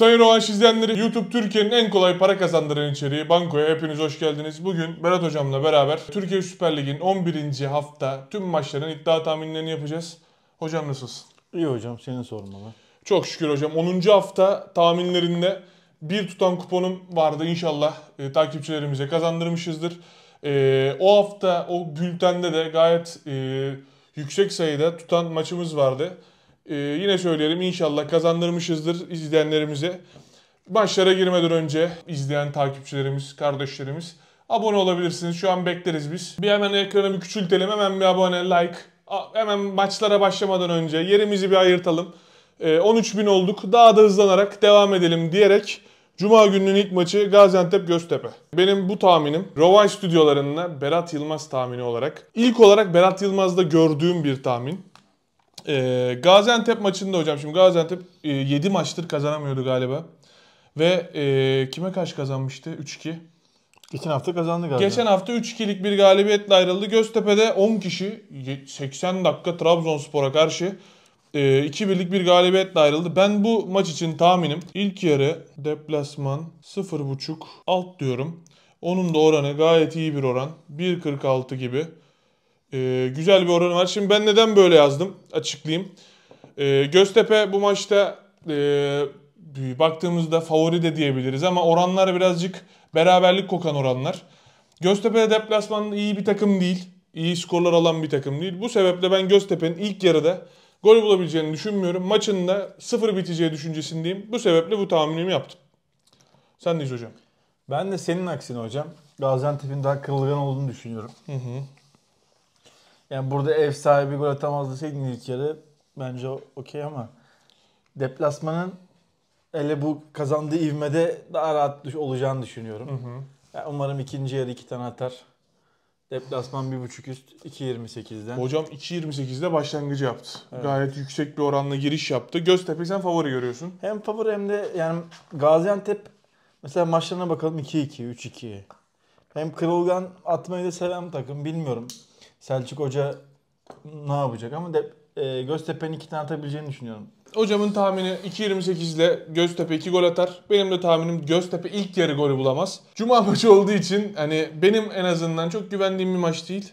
Sayın Oğaç izleyenleri YouTube Türkiye'nin en kolay para kazandıran içeriği Banko'ya hepiniz hoş geldiniz. Bugün Berat Hocam'la beraber Türkiye Süper Lig'in 11. hafta tüm maçların iddia tahminlerini yapacağız. Hocam nasılsın? İyi hocam seni sormalı. Çok şükür hocam 10. hafta tahminlerinde bir tutan kuponum vardı inşallah e, takipçilerimize kazandırmışızdır. E, o hafta o bültende de gayet e, yüksek sayıda tutan maçımız vardı. Ee, yine söyleyelim inşallah kazandırmışızdır izleyenlerimize. Maçlara girmeden önce izleyen takipçilerimiz, kardeşlerimiz abone olabilirsiniz. Şu an bekleriz biz. Bir hemen ekranı bir küçültelim. Hemen bir abone, like. Hemen maçlara başlamadan önce yerimizi bir ayırtalım. Ee, 13 bin olduk. Daha da hızlanarak devam edelim diyerek Cuma gününün ilk maçı Gaziantep Göztepe. Benim bu tahminim Rovay stüdyolarında Berat Yılmaz tahmini olarak. ilk olarak Berat Yılmaz'da gördüğüm bir tahmin. E, Gaziantep maçında hocam şimdi Gaziantep e, 7 maçtır kazanamıyordu galiba. Ve e, kime karşı kazanmıştı? 3-2. Geçen hafta kazandı galiba. Geçen hafta 3-2'lik bir galibiyetle ayrıldı. Göztepe'de 10 kişi 80 dakika Trabzonspor'a karşı 2-1'lik e, bir galibiyetle ayrıldı. Ben bu maç için tahminim ilk yarı deplasman 0.5 alt diyorum. Onun da oranı gayet iyi bir oran. 1.46 gibi. Ee, güzel bir oranı var. Şimdi ben neden böyle yazdım açıklayayım. Ee, Göztepe bu maçta e, baktığımızda favori de diyebiliriz ama oranlar birazcık beraberlik kokan oranlar. Göztepe deplasmanda iyi bir takım değil. İyi skorlar alan bir takım değil. Bu sebeple ben Göztepe'nin ilk yarıda gol bulabileceğini düşünmüyorum. Maçın da sıfır biteceği düşüncesindeyim. Bu sebeple bu tahminimi yaptım. Sen deyiz hocam. Ben de senin aksine hocam. Gaziantep'in daha kırılgan olduğunu düşünüyorum. Hı hı. Yani burada ev sahibi gol atamaz deseydin ilk yarı bence okey ama deplasmanın ele bu kazandığı ivmede daha rahat düş- olacağını düşünüyorum. Hı hı. Yani umarım ikinci yarı iki tane atar. Deplasman bir buçuk üst 2.28'den. Hocam 2.28'de başlangıcı yaptı. Evet. Gayet yüksek bir oranla giriş yaptı. Göztepe sen favori görüyorsun. Hem favori hem de yani Gaziantep mesela maçlarına bakalım 2-2, 3-2. Hem kırılgan atmayı da seven takım bilmiyorum. Selçuk Hoca ne yapacak ama de, e, Göztepe'nin iki tane atabileceğini düşünüyorum. Hocamın tahmini 2.28 ile Göztepe 2 gol atar. Benim de tahminim Göztepe ilk yarı golü bulamaz. Cuma maçı olduğu için hani benim en azından çok güvendiğim bir maç değil.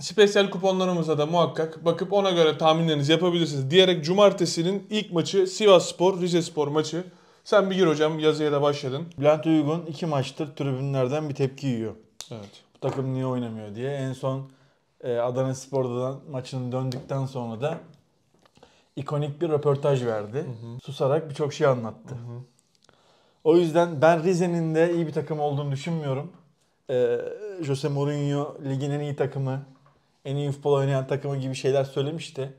Spesyal kuponlarımıza da muhakkak bakıp ona göre tahminlerinizi yapabilirsiniz. Diyerek cumartesinin ilk maçı Sivas Spor, Rize Spor maçı. Sen bir gir hocam yazıya da başladın. Bülent Uygun iki maçtır tribünlerden bir tepki yiyor. Evet. Bu takım niye oynamıyor diye. En son ee, Adana Spor'dan maçının döndükten sonra da ikonik bir röportaj verdi. Hı hı. Susarak birçok şey anlattı. Hı hı. O yüzden ben Rize'nin de iyi bir takım olduğunu düşünmüyorum. Ee, Jose Mourinho ligin en iyi takımı, en iyi futbol oynayan takımı gibi şeyler söylemişti.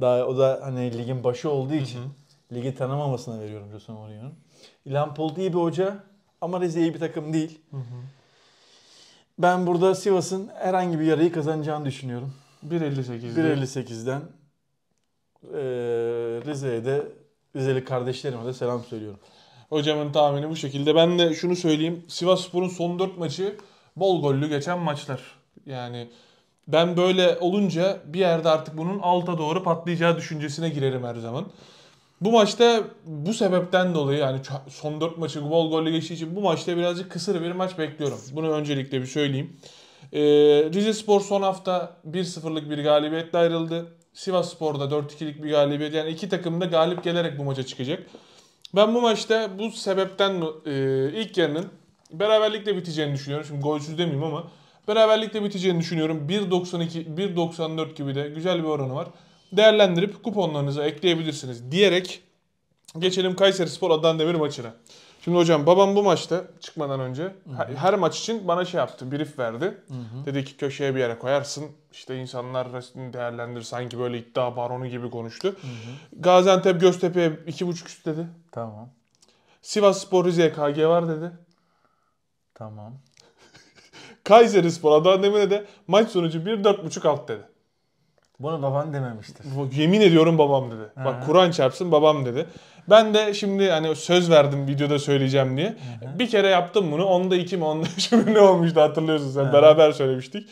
Daha o da hani ligin başı olduğu için hı hı. ligi tanımamasına veriyorum Jose Mourinho'nun. İlhan Polut iyi bir hoca ama Rize iyi bir takım değil. Hı hı. Ben burada Sivas'ın herhangi bir yarayı kazanacağını düşünüyorum. 1.58'den. 1.58'den e, Rize'ye de Rizeli kardeşlerime de selam söylüyorum. Hocamın tahmini bu şekilde. Ben de şunu söyleyeyim. Sivas Spor'un son 4 maçı bol gollü geçen maçlar. Yani ben böyle olunca bir yerde artık bunun alta doğru patlayacağı düşüncesine girerim her zaman. Bu maçta bu sebepten dolayı yani son 4 maçı bol golle geçtiği için bu maçta birazcık kısır bir maç bekliyorum. Bunu öncelikle bir söyleyeyim. Ee, Rize Spor son hafta 1-0'lık bir galibiyetle ayrıldı. Sivas Spor da 4-2'lik bir galibiyet. Yani iki takım da galip gelerek bu maça çıkacak. Ben bu maçta bu sebepten e, ilk yarının beraberlikle biteceğini düşünüyorum. Şimdi golsüz demeyeyim ama beraberlikle biteceğini düşünüyorum. 1.92, 1.94 gibi de güzel bir oranı var değerlendirip kuponlarınıza ekleyebilirsiniz diyerek geçelim Kayseri Spor Adnan Demir maçına. Şimdi hocam babam bu maçta çıkmadan önce Hı-hı. her maç için bana şey yaptı, brief verdi. Hı-hı. Dedi ki köşeye bir yere koyarsın. İşte insanlar resmini değerlendirir. Sanki böyle iddia baronu gibi konuştu. Hı-hı. Gaziantep Göztepe'ye 2.5 üst dedi. Tamam. Sivas Spor Rize'ye KG var dedi. Tamam. Kayseri Spor Adana Demir'e de maç sonucu 1.4.5 alt dedi. Bunu baban dememiştir. Yemin ediyorum babam dedi. Ha. Bak Kur'an çarpsın babam dedi. Ben de şimdi hani söz verdim videoda söyleyeceğim diye. hı Bir kere yaptım bunu. Onda iki mi onda üç mü ne olmuştu hatırlıyorsun sen. hı Beraber söylemiştik.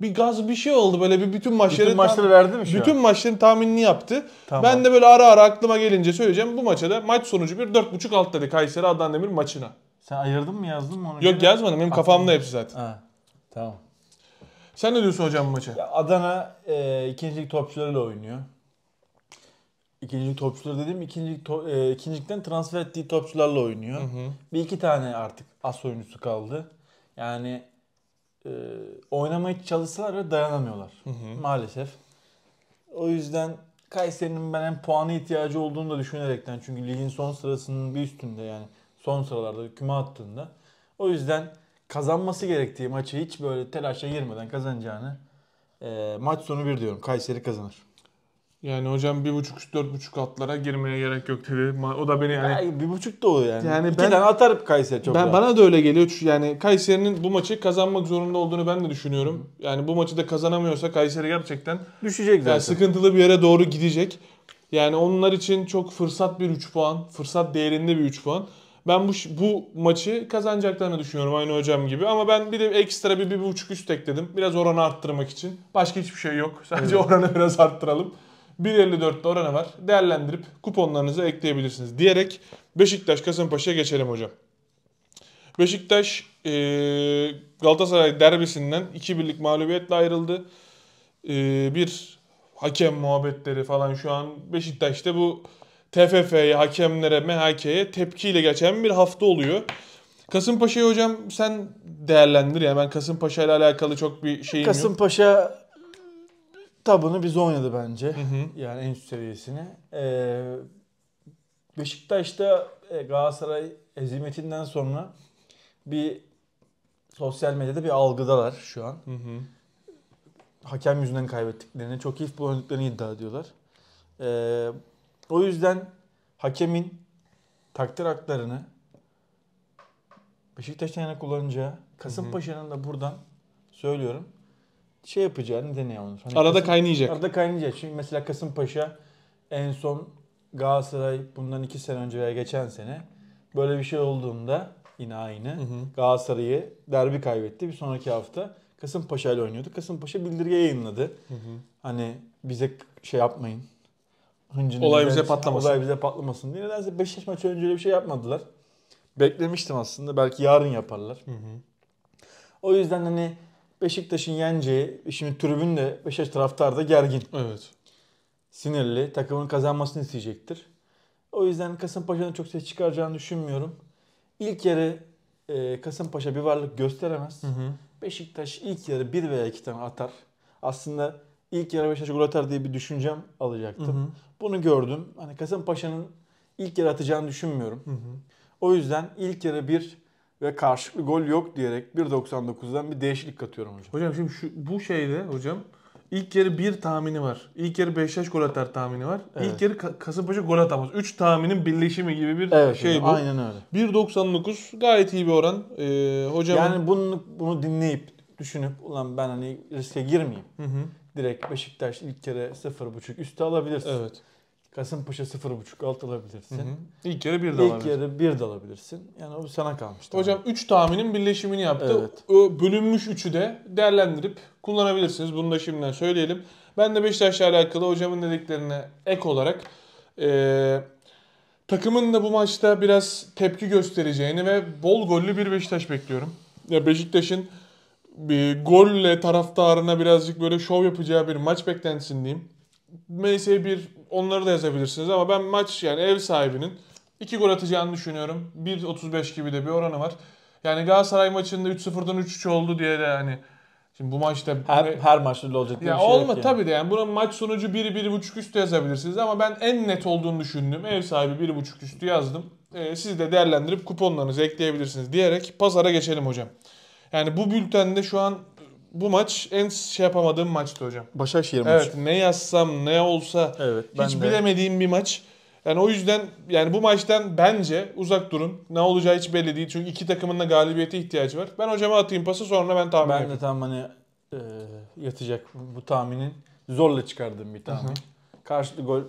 Bir gaz bir şey oldu böyle bir bütün maçları bütün maçları tam, verdi mi şu Bütün an? maçların tahminini yaptı. Tamam. Ben de böyle ara ara aklıma gelince söyleyeceğim. Bu maçta da maç sonucu bir 4.5 alt dedi Kayseri Adnan Demir maçına. Sen ayırdın mı yazdın mı onu? Yok yazmadım. Benim kafamda hepsi zaten. Ha. Tamam. Sen ne diyorsun hocam bu maça? Ya Adana e, ikincilik topçularıyla oynuyor. İkincilik topçuları dedim ikincilik to, e, ikincilikten transfer ettiği topçularla oynuyor. Hı hı. Bir iki tane artık as oyuncusu kaldı. Yani e, oynamaya çalışsalar da dayanamıyorlar. Hı hı. Maalesef. O yüzden Kayseri'nin ben hem puanı ihtiyacı olduğunu da düşünerekten çünkü ligin son sırasının bir üstünde yani son sıralarda küme attığında. O yüzden kazanması gerektiği maçı hiç böyle telaşa girmeden kazanacağını e, maç sonu bir diyorum. Kayseri kazanır. Yani hocam bir buçuk dört buçuk atlara girmeye gerek yok dedi. O da beni yani... yani bir buçuk da o yani. yani İki ben, atar Kayseri çok ben, rahat. Bana da öyle geliyor. yani Kayseri'nin bu maçı kazanmak zorunda olduğunu ben de düşünüyorum. Yani bu maçı da kazanamıyorsa Kayseri gerçekten... Düşecek zaten. Yani sıkıntılı bir yere doğru gidecek. Yani onlar için çok fırsat bir 3 puan. Fırsat değerinde bir 3 puan. Ben bu, bu maçı kazanacaklarını düşünüyorum aynı hocam gibi. Ama ben bir de ekstra bir, bir buçuk üst ekledim. Biraz oranı arttırmak için. Başka hiçbir şey yok. Sadece evet. oranı biraz arttıralım. 1.54'te oranı var. Değerlendirip kuponlarınızı ekleyebilirsiniz diyerek Beşiktaş Kasımpaşa'ya geçelim hocam. Beşiktaş e, Galatasaray derbisinden 2 birlik mağlubiyetle ayrıldı. E, bir hakem muhabbetleri falan şu an Beşiktaş'ta bu TFF'ye, hakemlere, MHK'ye tepkiyle geçen bir hafta oluyor. Kasımpaşa'yı hocam sen değerlendir ya. Ben Kasımpaşa ile alakalı çok bir şeyim Kasımpaşa yok. Kasımpaşa tabunu biz oynadı bence. Hı hı. Yani en üst seviyesine. Ee, Beşiktaş'ta e, Galatasaray ezimetinden sonra bir sosyal medyada bir algıdalar şu an. Hı hı. Hakem yüzünden kaybettiklerini, çok iyi futbol oynadıklarını iddia ediyorlar. Ee, o yüzden hakemin takdir haklarını Beşiktaş'ın yana kullanacağı, Kasımpaşa'nın da buradan söylüyorum. Şey yapacağını deneye onu. Hani arada Kasım, kaynayacak. Arada kaynayacak. çünkü mesela Kasımpaşa en son Galatasaray bundan iki sene önce veya geçen sene böyle bir şey olduğunda yine aynı. Hı hı. Galatasaray'ı derbi kaybetti. Bir sonraki hafta Kasımpaşa ile oynuyordu. Kasımpaşa bildirge yayınladı. Hı hı. Hani bize şey yapmayın hıncını olay bize patlamasın. Olay bize patlamasın diye. Nedense Beşiktaş maçı önce öyle bir şey yapmadılar. Beklemiştim aslında. Belki yarın yaparlar. Hı hı. O yüzden hani Beşiktaş'ın yeneceği, şimdi tribün de Beşiktaş taraftarı da gergin. Evet. Sinirli. Takımın kazanmasını isteyecektir. O yüzden Kasımpaşa'dan çok ses çıkaracağını düşünmüyorum. İlk yarı e, Kasımpaşa bir varlık gösteremez. Hı hı. Beşiktaş ilk yarı bir veya iki tane atar. Aslında ilk yarı Beşiktaş gol atar diye bir düşüncem alacaktım. Hı hı. Bunu gördüm. Hani Kasımpaşa'nın ilk yarı atacağını düşünmüyorum. Hı hı. O yüzden ilk yarı bir ve karşılıklı gol yok diyerek 1.99'dan bir değişiklik katıyorum hocam. Hocam şimdi şu, bu şeyde hocam ilk yarı bir tahmini var. İlk yarı Beşiktaş gol atar tahmini var. Evet. İlk yarı Ka- Kasımpaşa gol atamaz. 3 tahminin birleşimi gibi bir evet, şey hocam, bu. Aynen öyle. 1.99 gayet iyi bir oran. Ee, hocam Yani bunu, bunu dinleyip düşünüp ulan ben hani riske girmeyeyim. Hı hı direkt Beşiktaş ilk kere 0.5 üstü alabilirsin. Evet. Kasımpaşa 0.5 alt alabilirsin. Hı hı. İlk kere 1 de alabilirsin. İlk kere 1 de alabilirsin. Yani o sana kalmış. Hocam 3 tahminin birleşimini yaptı. Evet. bölünmüş 3'ü de değerlendirip kullanabilirsiniz. Bunu da şimdiden söyleyelim. Ben de Beşiktaş'la alakalı hocamın dediklerine ek olarak ee, takımın da bu maçta biraz tepki göstereceğini ve bol gollü bir Beşiktaş bekliyorum. Ya Beşiktaş'ın e, golle taraftarına birazcık böyle şov yapacağı bir maç beklentisindeyim. Meyse bir onları da yazabilirsiniz ama ben maç yani ev sahibinin 2 gol atacağını düşünüyorum. 1.35 gibi de bir oranı var. Yani Galatasaray maçında 3-0'dan 3-3 oldu diye de hani Şimdi bu maçta her, ne, her maçta olacak diye bir şey olma, yok tabii de yani bunun maç sonucu 1-1.5 üstü yazabilirsiniz ama ben en net olduğunu düşündüm. Ev sahibi 1.5 üstü yazdım. Ee, siz de değerlendirip kuponlarınızı ekleyebilirsiniz diyerek pazara geçelim hocam. Yani bu bültende şu an bu maç en şey yapamadığım maçtı hocam. Başakşehir maçı. Evet ne yazsam ne olsa evet, ben hiç de. bilemediğim bir maç. Yani o yüzden yani bu maçtan bence uzak durun. Ne olacağı hiç belli değil. Çünkü iki takımın da galibiyete ihtiyacı var. Ben hocama atayım pası sonra ben tahmin ben yapayım. Ben de tam hani e, yatacak bu tahminin zorla çıkardığım bir tahmin. hı Karşılıklı gol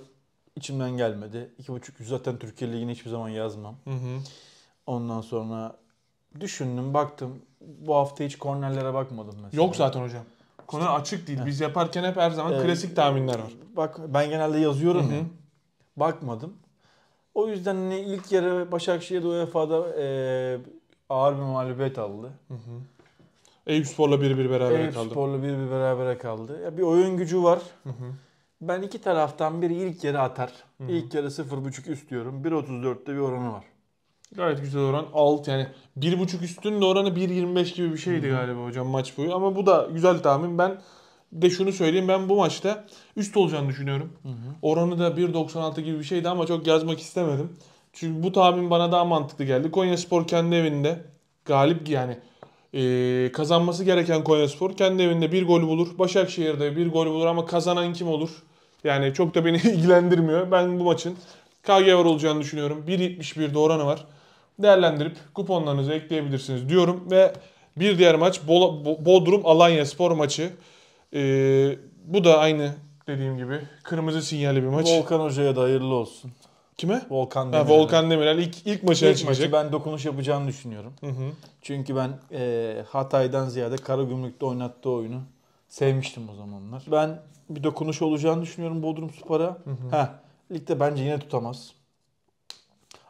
içimden gelmedi. 2.5 zaten Türkiye Ligi'ne hiçbir zaman yazmam. Hı hı. Ondan sonra Düşündüm baktım. Bu hafta hiç kornerlere bakmadım mesela. Yok zaten hocam. Konu açık değil. Biz yaparken hep her zaman ee, klasik tahminler var. Bak ben genelde yazıyorum Hı-hı. ya. Bakmadım. O yüzden ne hani ilk yarı Başakşehir UEFA'da e, ağır bir mağlubiyet aldı. Hı hı. Eyüp Spor'la 1-1 beraber kaldı. Eyüp Spor'la 1-1 beraber kaldı. Ya bir oyun gücü var. Hı hı. Ben iki taraftan biri ilk yarı atar. Hı hı. İlk yarı 0.5 üst diyorum. 1.34'te bir oranı var. Gayet güzel oran. Alt yani 1.5 üstünün oranı 1.25 gibi bir şeydi galiba hocam maç boyu. Ama bu da güzel tahmin. Ben de şunu söyleyeyim ben bu maçta üst olacağını düşünüyorum. Hı-hı. Oranı da 1.96 gibi bir şeydi ama çok yazmak istemedim. Çünkü bu tahmin bana daha mantıklı geldi. Konyaspor kendi evinde galip yani e, kazanması gereken Konyaspor kendi evinde bir gol bulur. Başakşehir'de bir gol bulur ama kazanan kim olur? Yani çok da beni ilgilendirmiyor. Ben bu maçın KG var olacağını düşünüyorum. 1.71'de oranı var değerlendirip kuponlarınızı ekleyebilirsiniz diyorum. Ve bir diğer maç Bodrum Alanya Spor maçı. Ee, bu da aynı dediğim gibi kırmızı sinyalli bir maç. Volkan Hoca'ya da hayırlı olsun. Kime? Volkan Demirel. Ha, Volkan Demirel ilk, ilk maçı ilk çıkacak. Maçı ben dokunuş yapacağını düşünüyorum. Hı hı. Çünkü ben e, Hatay'dan ziyade Karagümrük'te oynattığı oyunu sevmiştim o zamanlar. Ben bir dokunuş olacağını düşünüyorum Bodrum Spor'a. Hı hı. Heh, ligde bence yine tutamaz.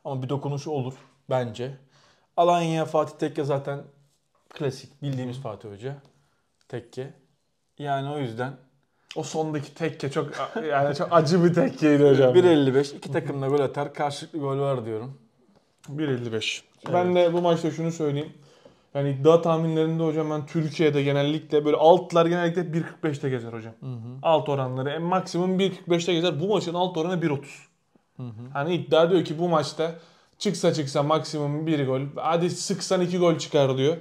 Ama bir dokunuş olur bence. Alanya Fatih Tekke zaten klasik bildiğimiz Hı. Fatih Hoca. Tekke. Yani o yüzden o sondaki tekke çok yani çok acı bir tekkeydi hocam. 1.55 iki takım da gol atar. Karşılıklı gol var diyorum. 1.55. Evet. Ben de bu maçta şunu söyleyeyim. Yani iddia tahminlerinde hocam ben Türkiye'de genellikle böyle altlar genellikle 1.45'te gezer hocam. Hı hı. Alt oranları en maksimum 1.45'te gezer. Bu maçın alt oranı 1.30. Hani iddia diyor ki bu maçta Çıksa çıksa maksimum 1 gol. Hadi sıksan 2 gol çıkarılıyor.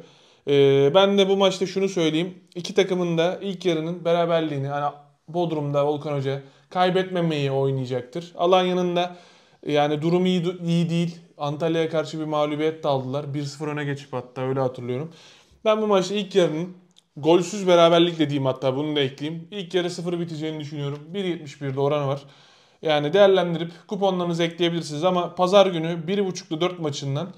Ee, ben de bu maçta şunu söyleyeyim. İki takımın da ilk yarının beraberliğini hani Bodrum'da Volkan Hoca kaybetmemeyi oynayacaktır. Alanya'nın da yani durumu iyi, iyi değil. Antalya'ya karşı bir mağlubiyet de aldılar. 1-0 öne geçip hatta öyle hatırlıyorum. Ben bu maçta ilk yarının golsüz beraberlik dediğim hatta bunu da ekleyeyim. İlk yarı 0 biteceğini düşünüyorum. 1.71'de oran var. Yani değerlendirip kuponlarınızı ekleyebilirsiniz ama pazar günü 1.5'lu 4 maçından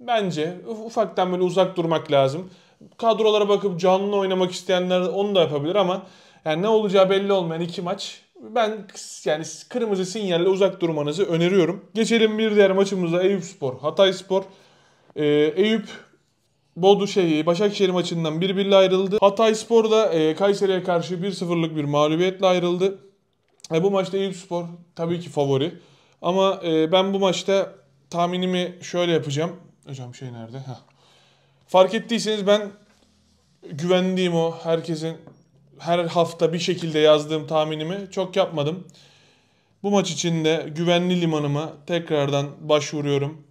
bence ufaktan böyle uzak durmak lazım. Kadrolara bakıp canlı oynamak isteyenler onu da yapabilir ama yani ne olacağı belli olmayan iki maç ben yani kırmızı sinyalle uzak durmanızı öneriyorum. Geçelim bir diğer maçımıza Eyüp Spor, Hatay Spor. Ee, Eyüp Bodu şey Başakşehir maçından 1-1'le ayrıldı. Hatay Spor da e, Kayseri'ye karşı 1-0'lık bir mağlubiyetle ayrıldı. E, bu maçta Eyüp Spor tabii ki favori. Ama e, ben bu maçta tahminimi şöyle yapacağım. Hocam şey nerede? Heh. Fark ettiyseniz ben güvendiğim o herkesin her hafta bir şekilde yazdığım tahminimi çok yapmadım. Bu maç için de güvenli limanıma tekrardan başvuruyorum.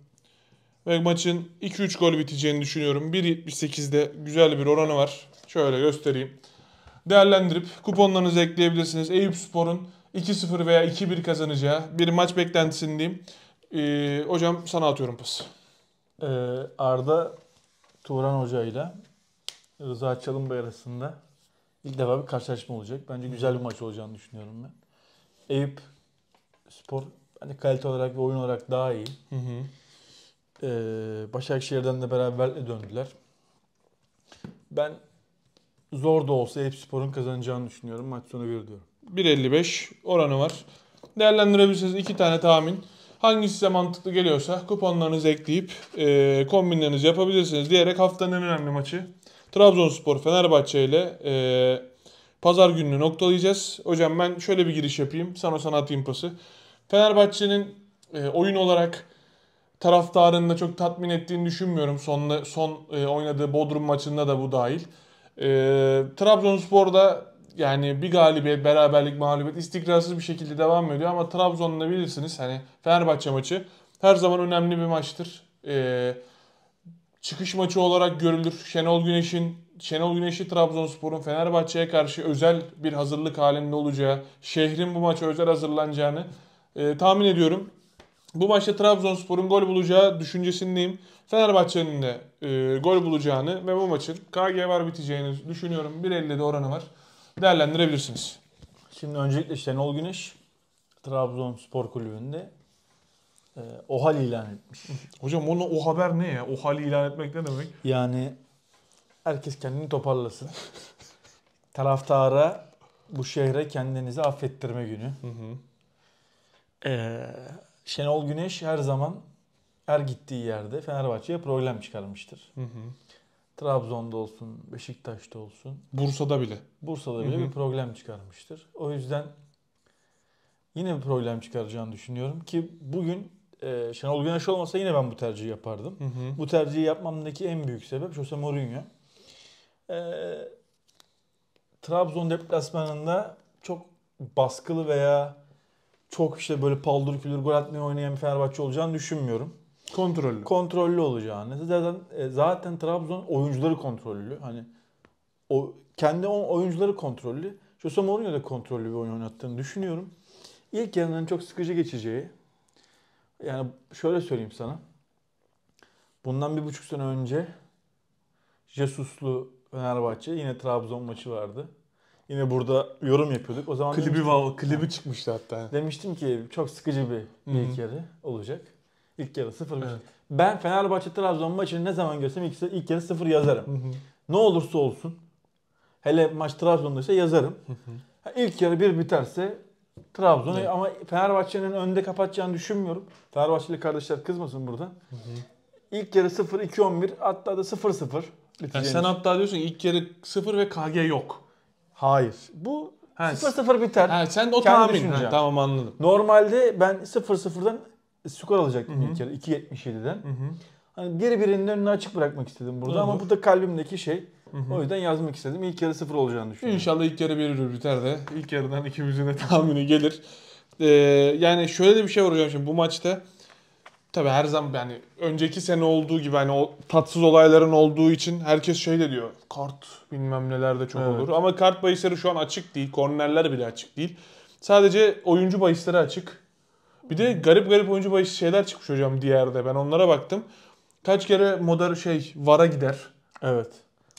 Ve maçın 2-3 gol biteceğini düşünüyorum. 1.78'de güzel bir oranı var. Şöyle göstereyim. Değerlendirip kuponlarınızı ekleyebilirsiniz. Eyüp Spor'un 2-0 veya 2-1 kazanacağı bir maç beklentisindeyim. Ee, hocam sana atıyorum pas. Ee, Arda Turan Hoca ile Rıza Çalınbay arasında ilk defa bir karşılaşma olacak. Bence güzel bir maç olacağını düşünüyorum ben. Eyüp Spor hani kalite olarak ve oyun olarak daha iyi. Hı hı. Ee, Başakşehir'den de beraber döndüler. Ben zor da olsa Eyüp Spor'un kazanacağını düşünüyorum. Maç sonu bir diyorum. 1.55 oranı var. Değerlendirebilirsiniz iki tane tahmin. Hangisi size mantıklı geliyorsa kuponlarınızı ekleyip e, kombinlerinizi yapabilirsiniz diyerek haftanın en önemli maçı Trabzonspor Fenerbahçe ile e, pazar gününü noktalayacağız. Hocam ben şöyle bir giriş yapayım. Sana sana atayım pası. Fenerbahçe'nin e, oyun olarak taraftarını da çok tatmin ettiğini düşünmüyorum. Son, son e, oynadığı Bodrum maçında da bu dahil. E, Trabzonspor'da yani bir galibiyet, beraberlik, mağlubiyet istikrarsız bir şekilde devam ediyor. Ama Trabzon'la bilirsiniz hani Fenerbahçe maçı her zaman önemli bir maçtır. Ee, çıkış maçı olarak görülür. Şenol Güneş'in Şenol Güneş'i Trabzonspor'un Fenerbahçe'ye karşı özel bir hazırlık halinde olacağı, şehrin bu maça özel hazırlanacağını e, tahmin ediyorum. Bu maçta Trabzonspor'un gol bulacağı düşüncesindeyim. Fenerbahçe'nin de e, gol bulacağını ve bu maçın KG var biteceğini düşünüyorum. 1.50'de oranı var değerlendirebilirsiniz. Şimdi öncelikle Şenol Güneş Trabzon Spor Kulübü'nde e, OHAL ilan etmiş. Hocam onunla o haber ne ya? OHAL ilan etmek ne demek? Yani herkes kendini toparlasın. Taraftara bu şehre kendinizi affettirme günü. Hı hı. Ee, Şenol Güneş her zaman her gittiği yerde Fenerbahçe'ye problem çıkarmıştır. Hı hı. Trabzon'da olsun, Beşiktaş'ta olsun. Bursa'da bile. Bursa'da bile Hı-hı. bir problem çıkarmıştır. O yüzden yine bir problem çıkaracağını düşünüyorum ki bugün e, Şenol Güneş olmasa yine ben bu tercihi yapardım. Hı-hı. Bu tercihi yapmamdaki en büyük sebep Jose Mourinho. E, Trabzon deplasmanında çok baskılı veya çok işte böyle paldır küldür gol atmaya oynayan bir Fenerbahçe olacağını düşünmüyorum. Kontrollü. Kontrollü olacağını. Zaten e, zaten Trabzon oyuncuları kontrollü. Hani o kendi on oyuncuları kontrollü. Jose Mourinho da kontrollü bir oyun oynattığını düşünüyorum. İlk yarının çok sıkıcı geçeceği. Yani şöyle söyleyeyim sana. Bundan bir buçuk sene önce Jesus'lu Fenerbahçe yine Trabzon maçı vardı. Yine burada yorum yapıyorduk. O zaman klibi demiştim, klibi çıkmıştı hatta. Demiştim ki çok sıkıcı bir ilk yarı olacak. İlk yarı 0 Evet. Ben Fenerbahçe Trabzon maçını ne zaman görsem ilk, ilk yarı 0 yazarım. Ne olursa olsun. Hele maç Trabzon'da ise yazarım. Hı hı. İlk yarı bir biterse Trabzon'u evet. ama Fenerbahçe'nin önde kapatacağını düşünmüyorum. Fenerbahçeli kardeşler kızmasın burada. Hı hı. İlk yarı 0-2-11 hatta da 0-0 yani sen hatta diyorsun ilk yarı 0 ve KG yok. Hayır. Bu 0-0 biter. Ha, sen o Kendi tahmin. Ha, tamam anladım. Normalde ben 0-0'dan skor alacaktım ilk yarı 2.77'den. hı Hani geri birinin önünü açık bırakmak istedim burada Olur. ama bu da kalbimdeki şey. Hı-hı. O yüzden yazmak istedim. İlk yarı sıfır olacağını düşünüyorum. İnşallah ilk yarı bir biter de ilk yarıdan ikimizin de tahmini gelir. Ee, yani şöyle de bir şey var hocam şimdi bu maçta tabii her zaman yani önceki sene olduğu gibi hani o tatsız olayların olduğu için herkes şey de diyor. Kart bilmem neler de çok evet. olur. Ama kart bahisleri şu an açık değil. Kornerler bile açık değil. Sadece oyuncu bahisleri açık. Bir de garip garip oyuncu başı şeyler çıkmış hocam diğerde. Ben onlara baktım. Kaç kere modar şey vara gider. Evet.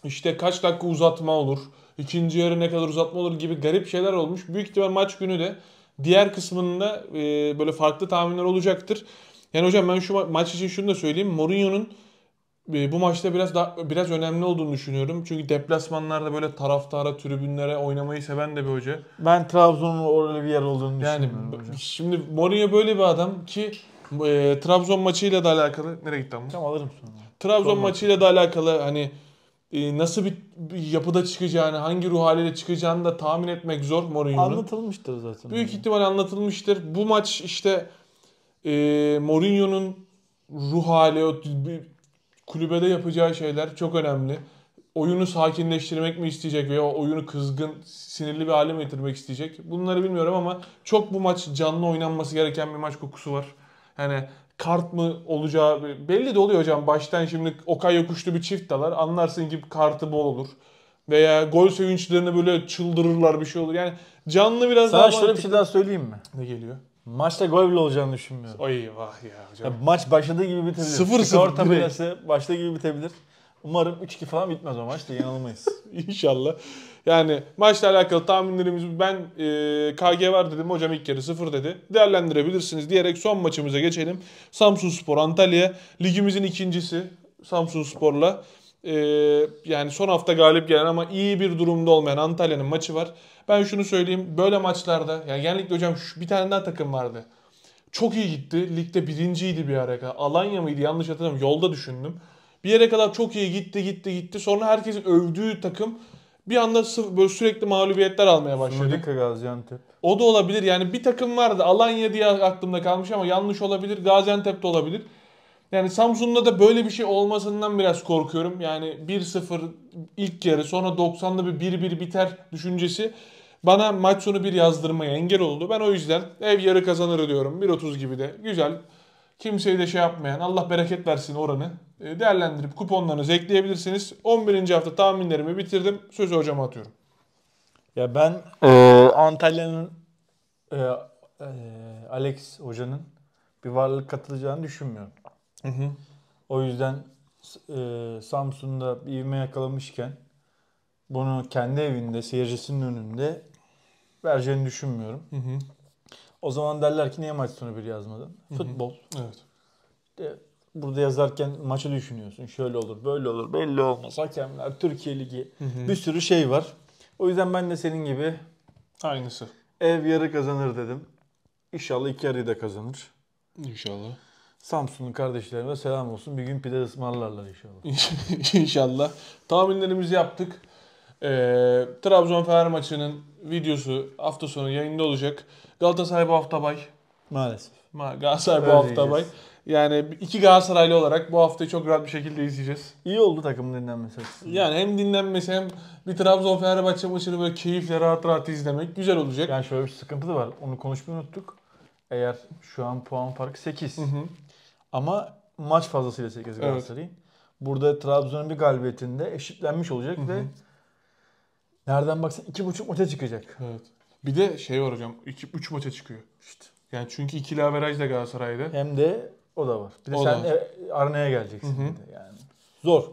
İşte kaç dakika uzatma olur. İkinci yarı ne kadar uzatma olur gibi garip şeyler olmuş. Büyük ihtimal maç günü de diğer kısmında e, böyle farklı tahminler olacaktır. Yani hocam ben şu ma- maç için şunu da söyleyeyim. Mourinho'nun ee, bu maçta biraz daha, biraz önemli olduğunu düşünüyorum. Çünkü deplasmanlarda böyle taraftara, tribünlere oynamayı seven de bir hoca. Ben Trabzon'un öyle bir yer olduğunu yani, düşünmüyorum hocam. Şimdi Mourinho böyle bir adam ki e, Trabzon maçıyla da alakalı nereye gitti ama? Tamam alırım sonra. Trabzon Son maçıyla maçı. da alakalı hani e, nasıl bir, bir yapıda çıkacağını, hangi ruh haliyle çıkacağını da tahmin etmek zor Mourinho'nun. Anlatılmıştır zaten. Büyük yani. ihtimal anlatılmıştır. Bu maç işte e, Mourinho'nun ruh hali, kulübede yapacağı şeyler çok önemli. Oyunu sakinleştirmek mi isteyecek veya oyunu kızgın, sinirli bir hale mi getirmek isteyecek? Bunları bilmiyorum ama çok bu maç canlı oynanması gereken bir maç kokusu var. Yani kart mı olacağı belli de oluyor hocam. Baştan şimdi Okay yokuşlu bir çift dalar. Anlarsın ki kartı bol olur. Veya gol sevinçlerine böyle çıldırırlar bir şey olur. Yani canlı biraz Sana daha... Sana şöyle bir şey daha söyleyeyim mi? Ne geliyor? Maçta gol bile olacağını düşünmüyorum. Oy vah ya hocam. Ya maç başladığı gibi bitebilir. sıfır. 0 tabelası başladığı gibi bitebilir. Umarım 3-2 falan bitmez o maçta. da yanılmayız. İnşallah. Yani maçla alakalı tahminlerimiz ben e, KG var dedim hocam ilk yarı sıfır dedi. Değerlendirebilirsiniz diyerek son maçımıza geçelim. Samsun Spor Antalya ligimizin ikincisi Samsun Spor'la ee, yani son hafta galip gelen ama iyi bir durumda olmayan Antalya'nın maçı var. Ben şunu söyleyeyim böyle maçlarda yani genellikle hocam şu, bir tane daha takım vardı. Çok iyi gitti. Ligde birinciydi bir ara kadar. Alanya mıydı yanlış hatırlamıyorum. Yolda düşündüm. Bir yere kadar çok iyi gitti gitti gitti. Sonra herkesin övdüğü takım bir anda böyle sürekli mağlubiyetler almaya başladı. Sumudika Gaziantep. O da olabilir. Yani bir takım vardı. Alanya diye aklımda kalmış ama yanlış olabilir. Gaziantep de olabilir. Yani Samsun'da da böyle bir şey olmasından biraz korkuyorum. Yani 1-0 ilk yarı sonra 90'da bir 1-1 biter düşüncesi bana maç sonu bir yazdırmaya engel oldu. Ben o yüzden ev yarı kazanır diyorum. 1.30 gibi de. Güzel. Kimseyi de şey yapmayan Allah bereket versin oranı. E, değerlendirip kuponlarınızı ekleyebilirsiniz. 11. hafta tahminlerimi bitirdim. Sözü hocama atıyorum. Ya ben e, Antalya'nın e, e, Alex hocanın bir varlık katılacağını düşünmüyorum. Hı hı. O yüzden e, Samsun'da bir ivme yakalamışken bunu kendi evinde seyircisinin önünde vereceğini düşünmüyorum. Hı hı. O zaman derler ki niye maç sonu bir yazmadın? Hı hı. Futbol. Evet. De, burada yazarken maçı düşünüyorsun. Şöyle olur, böyle olur, belli olmaz. Hakemler, Türkiye Ligi hı hı. bir sürü şey var. O yüzden ben de senin gibi aynısı. Ev yarı kazanır dedim. İnşallah iki yarıyı da kazanır. İnşallah. Samsun'un kardeşlerime selam olsun. Bir gün pide ısmarlarlar inşallah. İnşallah. Tahminlerimizi yaptık. E, Trabzon Fener maçının videosu hafta sonu yayında olacak. Galatasaray bu hafta bay. Maalesef. Ma Galatasaray bu hafta bay. Yani iki Galatasaraylı olarak bu haftayı çok rahat bir şekilde izleyeceğiz. İyi oldu takımın dinlenmesi Yani hem dinlenmesi hem bir Trabzon Fenerbahçe maçını böyle keyifle rahat rahat izlemek güzel olacak. Yani şöyle bir sıkıntı da var. Onu konuşmayı unuttuk. Eğer şu an puan farkı 8. Hı hı. Ama maç fazlasıyla 8 Galatasaray'ın. Evet. Burada Trabzon'un bir galibiyetinde eşitlenmiş olacak Hı-hı. ve nereden baksan 2,5 maça çıkacak. Evet. Bir de şey var hocam 2 maça çıkıyor. İşte. Yani çünkü ikili averaj da Galatasaray'da. Hem de o da var. Bir de o sen e, Arna'ya geleceksin. yani. Zor.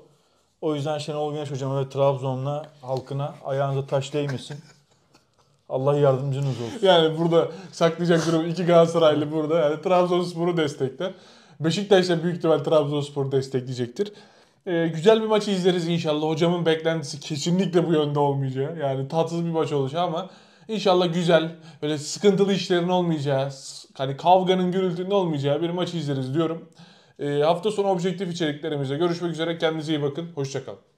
O yüzden Şenol Güneş hocam. ve Trabzon'la halkına ayağınıza taş değmesin. Allah yardımcınız olsun. Yani burada saklayacak durum iki Galatasaraylı burada. Yani Trabzonspor'u destekler. Beşiktaş da büyük ihtimal Trabzonspor'u destekleyecektir. Ee, güzel bir maçı izleriz inşallah. Hocamın beklentisi kesinlikle bu yönde olmayacağı. Yani tatsız bir maç olacak ama inşallah güzel, böyle sıkıntılı işlerin olmayacağı, hani kavganın gürültünün olmayacağı bir maç izleriz diyorum. Ee, hafta sonu objektif içeriklerimize görüşmek üzere. Kendinize iyi bakın. Hoşçakalın.